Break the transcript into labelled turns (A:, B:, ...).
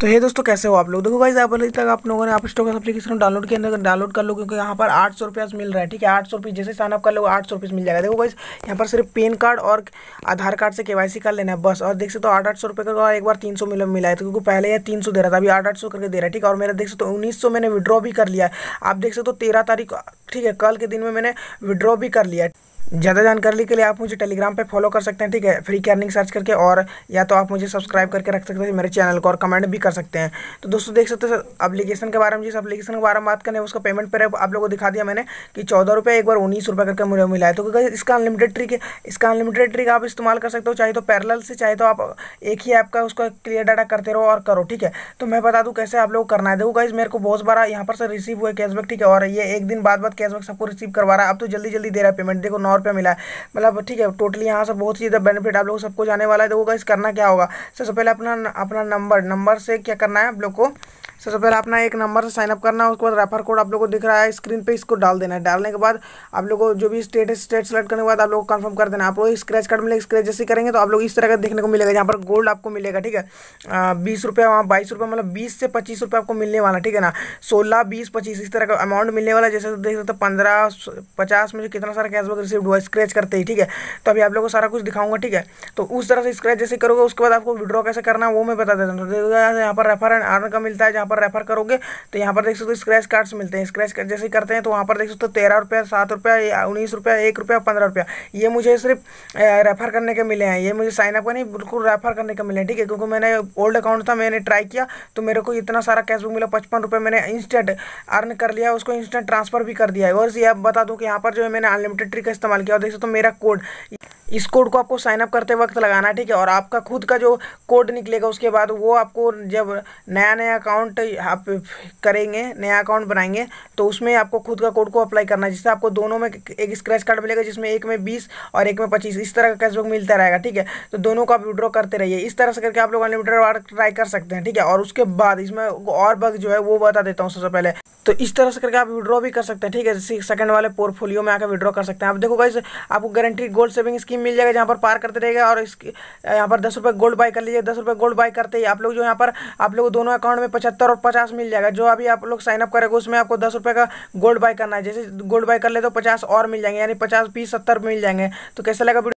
A: तो ये दोस्तों कैसे हो आप लोग देखो गाइज अभी तक आप लोगों ने आप स्टॉक एप्लीकेशन डाउनलोड के अंदर डाउनलोड कर लो क्योंकि यहाँ पर आठ सौ रुपया मिल रहा है ठीक है आठ सौ रुपये जैसे साइनअप कर लो आठ सौ रुपये मिल जाएगा देखो गाइज यहाँ पर सिर्फ पेन कार्ड और आधार कार्ड से के कर लेना है बस और देख सकते हो आठ आठ सौ रुपये का और एक बार तीन सौ मिला मिला है तो क्योंकि पहले यह तीन सौ दे रहा था अभी आठ आठ सौ करके दे रहा है ठीक है और मेरा देख सकते हो उन्नीस सौ मैंने विड्रॉ भी कर लिया आप देख सकते हो तेरह तारीख ठीक है कल के दिन में मैंने विड्रॉ भी कर लिया है ज़्यादा जानकारी के लिए आप मुझे टेलीग्राम पे फॉलो कर सकते हैं ठीक है फ्री की अर्निंग सर्च करके और या तो आप मुझे सब्सक्राइब करके रख सकते हैं मेरे चैनल को और कमेंट भी कर सकते हैं तो दोस्तों देख सकते हैं अप्लीकेशन के बारे में जिस अपलीकेशन के बारे में बात करें उसका पेमेंट पर आप लोगों को दिखा दिया मैंने कि चौदह रुपये एक बार उन्नीस रुपये करके मुझे मिला है तो इसका अनलिमिटेड ट्रिक है इसका अनलिमिटेड ट्रिक आप इस्तेमाल कर सकते हो चाहे तो पैरल से चाहे तो आप एक ही ऐप का उसका क्लियर डाटा करते रहो और करो ठीक है तो मैं बता दूँ कैसे आप लोग करना है देखो गाइज मेरे को बहुत बार यहाँ पर से रिसीव हुआ कैशबैक ठीक है और ये एक दिन बाद कैशबैक सबको रिसीव करवा रहा है आप तो जल्दी जल्दी दे रहा है पेमेंट देखो नौ हज़ार रुपया मिला है मतलब ठीक है टोटली यहाँ से बहुत ही ज़्यादा बेनिफिट आप लोग सबको जाने वाला है तो वो करना क्या होगा सबसे पहले अपना अपना नंबर नंबर से क्या करना है आप लोग को सबसे पहले अपना एक नंबर से साइनअप करना है उसके बाद रेफर कोड आप लोग को दिख रहा है स्क्रीन पे इसको डाल देना है डालने के बाद आप लोग को जो भी स्टेट है स्टेट सेलेक्ट करने के बाद आप लोग को कन्फर्म कर देना आप लोग स्क्रैच कार्ड मिलेगा स्क्रैच जैसे करेंगे तो आप लोग इस तरह का देखने को मिलेगा जहाँ पर गोल्ड आपको मिलेगा ठीक है बीस रुपया वहाँ बाईस रुपये मतलब बीस से पच्चीस रुपये आपको मिलने वाला ठीक है ना सोलह बीस पच्चीस इस तरह का अमाउंट मिलने वाला जैसे देख सकते पंद्रह पचास में कितना सारा कैशबैक रिसीव हुआ स्क्रैच करते ही ठीक है तो अभी आप लोग को सारा कुछ दिखाऊंगा ठीक है तो उस तरह से स्क्रैच जैसे करोगे उसके बाद आपको विड्रॉ कैसे करना है वो मैं बता देता हूँ तो यहाँ पर रेफर एंड आर्न का मिलता है जहाँ यहाँ पर रेफर करोगे तो यहाँ पर देख सकते हो स्क्रैच कार्ड्स मिलते हैं स्क्रैच कार्ड जैसे करते हैं तो वहाँ पर देख सकते हो तेरह रुपया सात रुपया उन्नीस रुपया एक रुपया पंद्रह रुपया ये मुझे सिर्फ रेफर करने के मिले हैं ये मुझे साइनअप का नहीं बिल्कुल रेफर करने के मिले हैं ठीक है क्योंकि मैंने ओल्ड अकाउंट था मैंने ट्राई किया तो मेरे को इतना सारा कैशबुक मिला पचपन रुपये मैंने इंस्टेंट अर्न कर लिया उसको इंस्टेंट ट्रांसफर भी कर दिया है और ये आप बता दूँ कि यहाँ पर जो है मैंने अनलिमिटेड ट्री का इस्तेमाल किया और देख सकते हो मेरा कोड इस कोड को आपको साइनअप करते वक्त लगाना ठीक है और आपका खुद का जो कोड निकलेगा उसके बाद वो आपको जब नया नया अकाउंट आप करेंगे नया अकाउंट बनाएंगे तो उसमें आपको खुद का कोड को अप्लाई करना है जिससे आपको दोनों में एक स्क्रैच कार्ड मिलेगा जिसमें एक में बीस और एक में पच्चीस इस तरह का कैशबुक मिलता रहेगा ठीक है तो दोनों को आप विड्रॉ करते रहिए इस तरह से करके आप लोग अनलिमिटेड वार्ड ट्राई कर सकते हैं ठीक है और उसके बाद इसमें और बग जो है वो बता देता हूँ सबसे पहले तो इस तरह से करके आप विड्रॉ भी कर सकते हैं ठीक है सेकंड वाले पोर्टफोलियो में आकर विड्रॉ कर सकते हैं आप देखो गाइस आपको गारंटी गोल्ड सेविंग स्कीम मिल जाएगा जहाँ पर पार करते रहेगा और इसकी यहाँ पर दस रुपये गोल्ड बाय कर लीजिए दस रुपये गोल्ड बाय करते ही आप लोग जो यहाँ पर आप लोग दोनों अकाउंट में पचहत्तर और पचास मिल जाएगा जो अभी आप लोग साइनअप करेगा उसमें आपको दस रुपये का गोल्ड बाय करना है जैसे गोल्ड बाय कर ले तो पचास और मिल जाएंगे यानी पचास बीस सत्तर मिल जाएंगे तो कैसे लगा